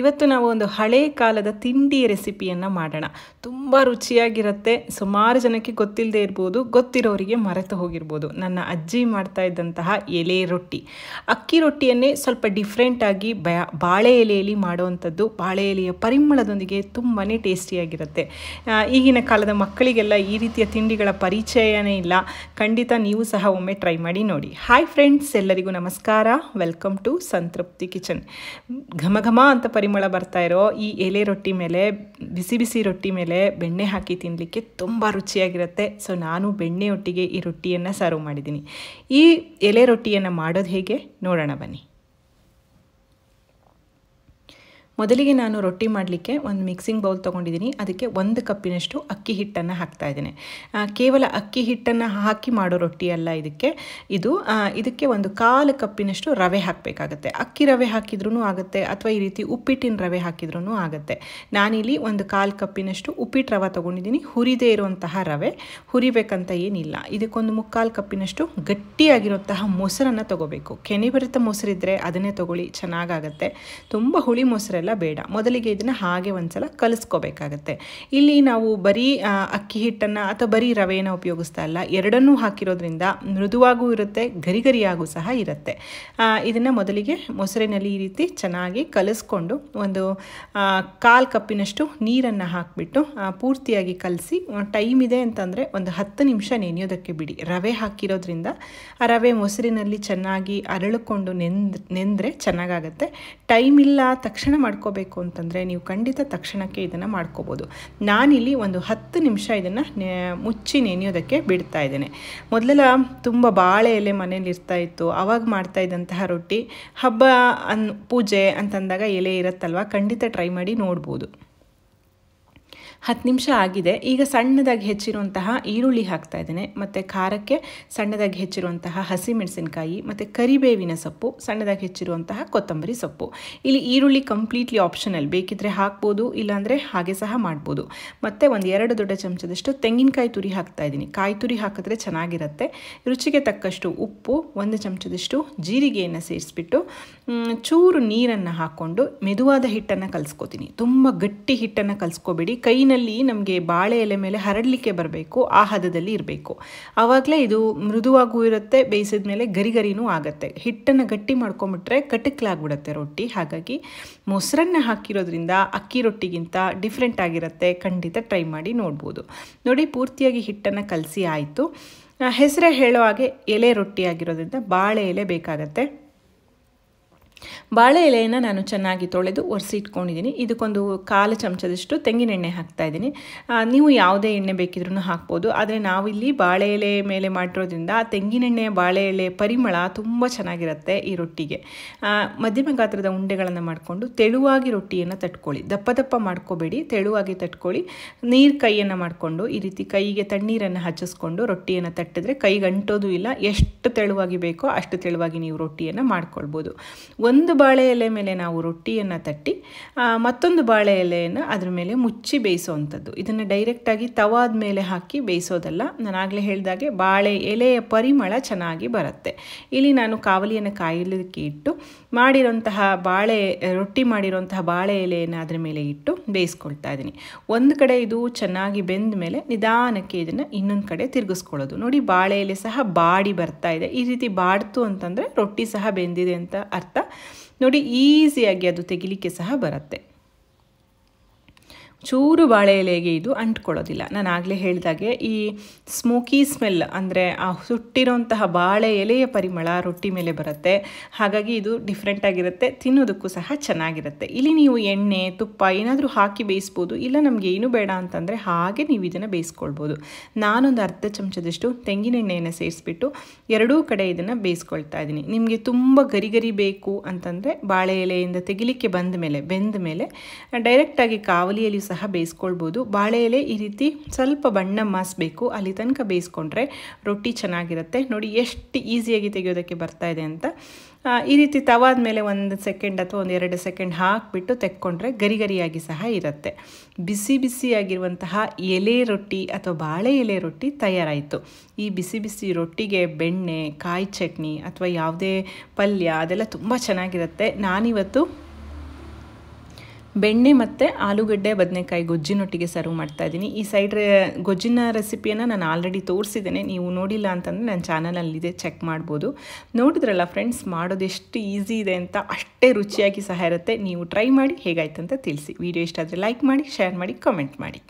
ಇವತ್ತು ನಾವು ಒಂದು ಹಳೆ ಕಾಲದ ತಿಂಡಿ ರೆಸಿಪಿಯನ್ನು ಮಾಡೋಣ ತುಂಬ ರುಚಿಯಾಗಿರುತ್ತೆ ಸುಮಾರು ಜನಕ್ಕೆ ಗೊತ್ತಿಲ್ಲದೆ ಇರ್ಬೋದು ಗೊತ್ತಿರೋರಿಗೆ ಮರೆತು ಹೋಗಿರ್ಬೋದು ನನ್ನ ಅಜ್ಜಿ ಮಾಡ್ತಾ ಇದ್ದಂತಹ ಎಲೆ ರೊಟ್ಟಿ ಅಕ್ಕಿ ರೊಟ್ಟಿಯನ್ನೇ ಸ್ವಲ್ಪ ಡಿಫ್ರೆಂಟಾಗಿ ಬಾಳೆ ಎಲೆಯಲ್ಲಿ ಮಾಡುವಂಥದ್ದು ಬಾಳೆ ಎಲೆಯ ಪರಿಮಳದೊಂದಿಗೆ ತುಂಬಾ ಟೇಸ್ಟಿಯಾಗಿರುತ್ತೆ ಈಗಿನ ಕಾಲದ ಮಕ್ಕಳಿಗೆಲ್ಲ ಈ ರೀತಿಯ ತಿಂಡಿಗಳ ಪರಿಚಯನೇ ಇಲ್ಲ ಖಂಡಿತ ನೀವು ಸಹ ಒಮ್ಮೆ ಟ್ರೈ ಮಾಡಿ ನೋಡಿ ಹಾಯ್ ಫ್ರೆಂಡ್ಸ್ ಎಲ್ಲರಿಗೂ ನಮಸ್ಕಾರ ವೆಲ್ಕಮ್ ಟು ಸಂತೃಪ್ತಿ ಕಿಚನ್ ಘಮ ಘಮ ಅಂತ ಪರಿಮಳ ಬರ್ತಾ ಇರೋ ಈ ಎಲೆ ರೊಟ್ಟಿ ಮೇಲೆ ಬಿಸಿ ಬಿಸಿ ರೊಟ್ಟಿ ಮೇಲೆ ಬೆಣ್ಣೆ ಹಾಕಿ ತಿನ್ನಲಿಕ್ಕೆ ತುಂಬ ರುಚಿಯಾಗಿರುತ್ತೆ ಸೊ ನಾನು ಬೆಣ್ಣೆ ಒಟ್ಟಿಗೆ ಈ ರೊಟ್ಟಿಯನ್ನು ಸರ್ವ್ ಮಾಡಿದ್ದೀನಿ ಈ ಎಲೆ ರೊಟ್ಟಿಯನ್ನು ಮಾಡೋದು ಹೇಗೆ ನೋಡೋಣ ಬನ್ನಿ ಮೊದಲಿಗೆ ನಾನು ರೊಟ್ಟಿ ಮಾಡಲಿಕ್ಕೆ ಒಂದು ಮಿಕ್ಸಿಂಗ್ ಬೌಲ್ ತೊಗೊಂಡಿದ್ದೀನಿ ಅದಕ್ಕೆ ಒಂದು ಕಪ್ಪಿನಷ್ಟು ಅಕ್ಕಿ ಹಿಟ್ಟನ್ನು ಹಾಕ್ತಾ ಇದ್ದೀನಿ ಕೇವಲ ಅಕ್ಕಿ ಹಿಟ್ಟನ್ನು ಹಾಕಿ ಮಾಡೋ ರೊಟ್ಟಿ ಅಲ್ಲ ಇದಕ್ಕೆ ಇದು ಇದಕ್ಕೆ ಒಂದು ಕಾಲು ಕಪ್ಪಿನಷ್ಟು ರವೆ ಹಾಕಬೇಕಾಗತ್ತೆ ಅಕ್ಕಿ ರವೆ ಹಾಕಿದ್ರೂ ಆಗುತ್ತೆ ಅಥವಾ ಈ ರೀತಿ ಉಪ್ಪಿಟ್ಟಿನ ರವೆ ಹಾಕಿದ್ರೂ ಆಗುತ್ತೆ ನಾನಿಲ್ಲಿ ಒಂದು ಕಾಲು ಕಪ್ಪಿನಷ್ಟು ಉಪ್ಪಿಟ್ಟು ರವೆ ತೊಗೊಂಡಿದ್ದೀನಿ ಹುರಿದೇ ಇರುವಂತಹ ರವೆ ಹುರಿಬೇಕಂತ ಏನಿಲ್ಲ ಇದಕ್ಕೊಂದು ಮುಕ್ಕಾಲು ಕಪ್ಪಿನಷ್ಟು ಗಟ್ಟಿಯಾಗಿರುವಂತಹ ಮೊಸರನ್ನು ತೊಗೋಬೇಕು ಕೆನೆ ಭರಿತ ಮೊಸರಿದ್ರೆ ಅದನ್ನೇ ತೊಗೊಳ್ಳಿ ಚೆನ್ನಾಗಾಗತ್ತೆ ತುಂಬ ಹುಳಿ ಮೊಸರಲ್ಲಿ ಬೇಡ ಮೊದಲಿಗೆ ಇದನ್ನು ಹಾಗೆ ಒಂದ್ಸಲ ಸಲ ಕಲಿಸ್ಕೋಬೇಕಾಗತ್ತೆ ಇಲ್ಲಿ ನಾವು ಬರೀ ಅಕ್ಕಿ ಹಿಟ್ಟನ್ನು ಅಥವಾ ಬರೀ ರವೆಯನ್ನು ಉಪಯೋಗಿಸ್ತಾ ಇಲ್ಲ ಎರಡನ್ನೂ ಹಾಕಿರೋದ್ರಿಂದ ಮೃದುವಾಗೂ ಇರುತ್ತೆ ಗರಿಯಾಗೂ ಸಹ ಇರುತ್ತೆ ಇದನ್ನು ಮೊದಲಿಗೆ ಮೊಸರಿನಲ್ಲಿ ಈ ರೀತಿ ಚೆನ್ನಾಗಿ ಕಲಿಸ್ಕೊಂಡು ಒಂದು ಕಾಲು ಕಪ್ಪಿನಷ್ಟು ನೀರನ್ನು ಹಾಕಿಬಿಟ್ಟು ಪೂರ್ತಿಯಾಗಿ ಕಲಸಿ ಟೈಮ್ ಇದೆ ಅಂತಂದರೆ ಒಂದು ಹತ್ತು ನಿಮಿಷ ನೆನೆಯೋದಕ್ಕೆ ಬಿಡಿ ರವೆ ಹಾಕಿರೋದ್ರಿಂದ ಆ ರವೆ ಮೊಸರಿನಲ್ಲಿ ಚೆನ್ನಾಗಿ ಅರಳುಕೊಂಡು ನೆಂದ್ ನೆಂದರೆ ಚೆನ್ನಾಗಾಗತ್ತೆ ಟೈಮ್ ಇಲ್ಲ ತಕ್ಷಣ ಮಾಡ್ಕೋಬೇಕು ಅಂತಂದರೆ ನೀವು ಖಂಡಿತ ತಕ್ಷಣಕ್ಕೆ ಇದನ್ನು ಮಾಡ್ಕೋಬೋದು ನಾನಿಲ್ಲಿ ಒಂದು ಹತ್ತು ನಿಮಿಷ ಇದನ್ನು ಮುಚ್ಚಿ ನೆನೆಯೋದಕ್ಕೆ ಬಿಡ್ತಾ ಇದ್ದೇನೆ ಮೊದಲೆಲ್ಲ ತುಂಬ ಬಾಳೆ ಎಲೆ ಮನೇಲಿ ಇರ್ತಾ ಇತ್ತು ಆವಾಗ ಮಾಡ್ತಾ ಇದ್ದಂತಹ ರೊಟ್ಟಿ ಹಬ್ಬ ಅನ್ ಪೂಜೆ ಅಂತಂದಾಗ ಎಲೆ ಇರುತ್ತಲ್ವ ಖಂಡಿತ ಟ್ರೈ ಮಾಡಿ ನೋಡ್ಬೋದು ಹತ್ತು ನಿಮಿಷ ಆಗಿದೆ ಈಗ ಸಣ್ಣದಾಗಿ ಹೆಚ್ಚಿರುವಂತಹ ಈರುಳ್ಳಿ ಹಾಕ್ತಾ ಇದ್ದೇನೆ ಮತ್ತು ಖಾರಕ್ಕೆ ಸಣ್ಣದಾಗಿ ಹೆಚ್ಚಿರುವಂತಹ ಹಸಿಮೆಣಸಿನಕಾಯಿ ಮತ್ತು ಕರಿಬೇವಿನ ಸೊಪ್ಪು ಸಣ್ಣದಾಗಿ ಹೆಚ್ಚಿರುವಂತಹ ಕೊತ್ತಂಬರಿ ಸೊಪ್ಪು ಇಲ್ಲಿ ಈರುಳ್ಳಿ ಕಂಪ್ಲೀಟ್ಲಿ ಆಪ್ಷನಲ್ ಬೇಕಿದ್ದರೆ ಹಾಕ್ಬೋದು ಇಲ್ಲಾಂದರೆ ಹಾಗೆ ಸಹ ಮಾಡ್ಬೋದು ಮತ್ತು ಒಂದು ಎರಡು ದೊಡ್ಡ ಚಮಚದಷ್ಟು ತೆಂಗಿನಕಾಯಿ ತುರಿ ಹಾಕ್ತಾ ಇದ್ದೀನಿ ಕಾಯಿ ತುರಿ ಹಾಕಿದ್ರೆ ಚೆನ್ನಾಗಿರುತ್ತೆ ರುಚಿಗೆ ತಕ್ಕಷ್ಟು ಉಪ್ಪು ಒಂದು ಚಮಚದಷ್ಟು ಜೀರಿಗೆಯನ್ನು ಸೇರಿಸ್ಬಿಟ್ಟು ಚೂರು ನೀರನ್ನು ಹಾಕ್ಕೊಂಡು ಮೆದುವಾದ ಹಿಟ್ಟನ್ನು ಕಲಿಸ್ಕೋತೀನಿ ತುಂಬ ಗಟ್ಟಿ ಹಿಟ್ಟನ್ನು ಕಲಿಸ್ಕೋಬೇಡಿ ಕೈ ನೀರಲ್ಲಿ ನಮಗೆ ಬಾಳೆ ಎಲೆ ಮೇಲೆ ಹರಡಲಿಕ್ಕೆ ಬರಬೇಕು ಆ ಹದದಲ್ಲಿ ಇರಬೇಕು ಆವಾಗಲೇ ಇದು ಮೃದುವಾಗೂ ಇರುತ್ತೆ ಬೇಯಿಸಿದ ಮೇಲೆ ಗರಿ ಗರಿನೂ ಆಗುತ್ತೆ ಹಿಟ್ಟನ್ನು ಗಟ್ಟಿ ಮಾಡ್ಕೊಂಬಿಟ್ರೆ ಕಟಕ್ಲಾಗ್ಬಿಡುತ್ತೆ ರೊಟ್ಟಿ ಹಾಗಾಗಿ ಮೊಸರನ್ನ ಹಾಕಿರೋದ್ರಿಂದ ಅಕ್ಕಿ ರೊಟ್ಟಿಗಿಂತ ಡಿಫ್ರೆಂಟ್ ಆಗಿರುತ್ತೆ ಖಂಡಿತ ಟ್ರೈ ಮಾಡಿ ನೋಡ್ಬೋದು ನೋಡಿ ಪೂರ್ತಿಯಾಗಿ ಹಿಟ್ಟನ್ನು ಕಲಸಿ ಆಯಿತು ಹೆಸರೇ ಹೇಳೋ ಹಾಗೆ ಎಲೆ ರೊಟ್ಟಿ ಆಗಿರೋದ್ರಿಂದ ಬಾಳೆ ಎಲೆ ಬೇಕಾಗತ್ತೆ ಬಾಳೆ ಎಲೆಯನ್ನು ನಾನು ಚೆನ್ನಾಗಿ ತೊಳೆದು ಒರೆಸಿ ಇದಕ್ಕೊಂದು ಕಾಲು ಚಮಚದಷ್ಟು ತೆಂಗಿನೆಣ್ಣೆ ಇದ್ದೀನಿ ನೀವು ಯಾವುದೇ ಎಣ್ಣೆ ಬೇಕಿದ್ರೂ ಹಾಕ್ಬೋದು ಆದರೆ ನಾವಿಲ್ಲಿ ಬಾಳೆ ಎಲೆ ಮೇಲೆ ಮಾಡಿರೋದ್ರಿಂದ ಆ ತೆಂಗಿನೆಣ್ಣೆ ಬಾಳೆ ಎಲೆ ಪರಿಮಳ ತುಂಬ ಚೆನ್ನಾಗಿರುತ್ತೆ ಈ ರೊಟ್ಟಿಗೆ ಮಧ್ಯಮ ಗಾತ್ರದ ಉಂಡೆಗಳನ್ನು ಮಾಡಿಕೊಂಡು ತೆಳುವಾಗಿ ರೊಟ್ಟಿಯನ್ನು ತಟ್ಕೊಳ್ಳಿ ದಪ್ಪ ದಪ್ಪ ಮಾಡ್ಕೋಬೇಡಿ ತೆಳುವಾಗಿ ತಟ್ಕೊಳ್ಳಿ ನೀರು ಕೈಯನ್ನು ಮಾಡಿಕೊಂಡು ಈ ರೀತಿ ಕೈಗೆ ತಣ್ಣೀರನ್ನು ಹಚ್ಚಿಸ್ಕೊಂಡು ರೊಟ್ಟಿಯನ್ನು ತಟ್ಟಿದ್ರೆ ಕೈಗೆ ಅಂಟೋದು ಇಲ್ಲ ಎಷ್ಟು ತೆಳುವಾಗಿ ಬೇಕೋ ಅಷ್ಟು ತೆಳುವಾಗಿ ನೀವು ರೊಟ್ಟಿಯನ್ನು ಮಾಡ್ಕೊಳ್ಬೋದು ಒಂದು ಬಾಳೆ ಎಲೆ ಮೇಲೆ ನಾವು ರೊಟ್ಟಿಯನ್ನು ತಟ್ಟಿ ಮತ್ತೊಂದು ಬಾಳೆ ಎಲೆಯನ್ನು ಅದ್ರ ಮೇಲೆ ಮುಚ್ಚಿ ಬೇಯಿಸೋವಂಥದ್ದು ಇದನ್ನು ಡೈರೆಕ್ಟಾಗಿ ತವಾದ ಮೇಲೆ ಹಾಕಿ ಬೇಯಿಸೋದಲ್ಲ ನಾನಾಗಲೇ ಹೇಳಿದಾಗೆ ಬಾಳೆ ಎಲೆಯ ಪರಿಮಳ ಚೆನ್ನಾಗಿ ಬರುತ್ತೆ ಇಲ್ಲಿ ನಾನು ಕಾವಲಿಯನ್ನು ಕಾಯಲಿಕ್ಕೆ ಇಟ್ಟು ಮಾಡಿರೋಂತಹ ಬಾಳೆ ರೊಟ್ಟಿ ಮಾಡಿರೋಂತಹ ಬಾಳೆ ಎಲೆಯನ್ನು ಅದರ ಮೇಲೆ ಇಟ್ಟು ಬೇಯಿಸ್ಕೊಳ್ತಾ ಇದ್ದೀನಿ ಒಂದು ಕಡೆ ಇದು ಚೆನ್ನಾಗಿ ಬೆಂದ ಮೇಲೆ ನಿಧಾನಕ್ಕೆ ಇದನ್ನು ಇನ್ನೊಂದು ಕಡೆ ತಿರುಗಿಸ್ಕೊಳ್ಳೋದು ನೋಡಿ ಬಾಳೆ ಎಲೆ ಸಹ ಬಾಡಿ ಬರ್ತಾ ಇದೆ ಈ ರೀತಿ ಬಾಡ್ತು ಅಂತಂದರೆ ರೊಟ್ಟಿ ಸಹ ಬೆಂದಿದೆ ಅಂತ ಅರ್ಥ ನೋಡಿ ಈಸಿಯಾಗಿ ಅದು ತೆಗಿಲಿಕ್ಕೆ ಸಹ ಬರುತ್ತೆ ಚೂರು ಬಾಳೆ ಎಲೆಗೆ ಇದು ಅಂಟ್ಕೊಳ್ಳೋದಿಲ್ಲ ನಾನು ಆಗಲೇ ಹೇಳಿದಾಗೆ ಈ ಸ್ಮೋಕಿ ಸ್ಮೆಲ್ ಅಂದರೆ ಆ ಸುಟ್ಟಿರೋಂತಹ ಬಾಳೆ ಎಲೆಯ ಪರಿಮಳ ರೊಟ್ಟಿ ಮೇಲೆ ಬರುತ್ತೆ ಹಾಗಾಗಿ ಇದು ಡಿಫ್ರೆಂಟಾಗಿರುತ್ತೆ ಆಗಿರುತ್ತೆ ತಿನ್ನೋದಕ್ಕೂ ಸಹ ಚೆನ್ನಾಗಿರುತ್ತೆ ಇಲ್ಲಿ ನೀವು ಎಣ್ಣೆ ತುಪ್ಪ ಏನಾದರೂ ಹಾಕಿ ಬೇಯಿಸ್ಬೋದು ಇಲ್ಲ ನಮಗೆ ಏನು ಬೇಡ ಅಂತಂದರೆ ಹಾಗೆ ನೀವು ಇದನ್ನು ಬೇಯಿಸ್ಕೊಳ್ಬೋದು ನಾನೊಂದು ಅರ್ಧ ಚಮಚದಷ್ಟು ತೆಂಗಿನ ಎಣ್ಣೆಯನ್ನು ಸೇರಿಸ್ಬಿಟ್ಟು ಎರಡೂ ಕಡೆ ಇದನ್ನು ಬೇಯಿಸ್ಕೊಳ್ತಾ ಇದ್ದೀನಿ ನಿಮಗೆ ತುಂಬ ಗರಿ ಗರಿ ಬೇಕು ಅಂತಂದರೆ ಬಾಳೆ ಎಲೆಯಿಂದ ತೆಗಿಲಿಕ್ಕೆ ಬಂದ ಮೇಲೆ ಬೆಂದ ಮೇಲೆ ಡೈರೆಕ್ಟಾಗಿ ಕಾವಲಿಯಲ್ಲಿ ಸಹ ಬೇಯಿಸ್ಕೊಳ್ಬೋದು ಬಾಳೆ ಎಲೆ ಈ ರೀತಿ ಸ್ವಲ್ಪ ಬಣ್ಣ ಮಾಸಬೇಕು ಅಲ್ಲಿ ತನಕ ಬೇಯಿಸ್ಕೊಂಡ್ರೆ ರೊಟ್ಟಿ ಚೆನ್ನಾಗಿರುತ್ತೆ ನೋಡಿ ಎಷ್ಟು ಈಸಿಯಾಗಿ ತೆಗೆಯೋದಕ್ಕೆ ಬರ್ತಾ ಇದೆ ಅಂತ ಈ ರೀತಿ ತವಾದ ಮೇಲೆ ಒಂದು ಸೆಕೆಂಡ್ ಅಥವಾ ಒಂದು ಎರಡು ಸೆಕೆಂಡ್ ಹಾಕಿಬಿಟ್ಟು ತೆಕ್ಕೊಂಡ್ರೆ ಗರಿಗರಿಯಾಗಿ ಸಹ ಇರುತ್ತೆ ಬಿಸಿ ಬಿಸಿಯಾಗಿರುವಂತಹ ಎಲೆ ರೊಟ್ಟಿ ಅಥವಾ ಬಾಳೆ ಎಲೆ ರೊಟ್ಟಿ ತಯಾರಾಯಿತು ಈ ಬಿಸಿ ಬಿಸಿ ರೊಟ್ಟಿಗೆ ಬೆಣ್ಣೆ ಕಾಯಿ ಚಟ್ನಿ ಅಥವಾ ಯಾವುದೇ ಪಲ್ಯ ಅದೆಲ್ಲ ತುಂಬ ಚೆನ್ನಾಗಿರುತ್ತೆ ನಾನಿವತ್ತು ಬೆಣ್ಣೆ ಮತ್ತು ಆಲೂಗಡ್ಡೆ ಬದನೆಕಾಯಿ ಗೊಜ್ಜಿನೊಟ್ಟಿಗೆ ಸರ್ವ್ ಮಾಡ್ತಾ ಇದ್ದೀನಿ ಈ ಸೈಡ್ ಗೊಜ್ಜಿನ ರೆಸಿಪಿಯನ್ನು ನಾನು ಆಲ್ರೆಡಿ ತೋರಿಸಿದ್ದೇನೆ ನೀವು ನೋಡಿಲ್ಲ ಅಂತಂದರೆ ನನ್ನ ಚಾನಲಲ್ಲಿದೆ ಚೆಕ್ ಮಾಡ್ಬೋದು ನೋಡಿದ್ರಲ್ಲ ಫ್ರೆಂಡ್ಸ್ ಮಾಡೋದು ಎಷ್ಟು ಈಸಿ ಇದೆ ಅಂತ ಅಷ್ಟೇ ರುಚಿಯಾಗಿ ಸಹ ಇರುತ್ತೆ ನೀವು ಟ್ರೈ ಮಾಡಿ ಹೇಗಾಯ್ತು ಅಂತ ತಿಳಿಸಿ ವಿಡಿಯೋ ಇಷ್ಟ ಲೈಕ್ ಮಾಡಿ ಶೇರ್ ಮಾಡಿ ಕಮೆಂಟ್ ಮಾಡಿ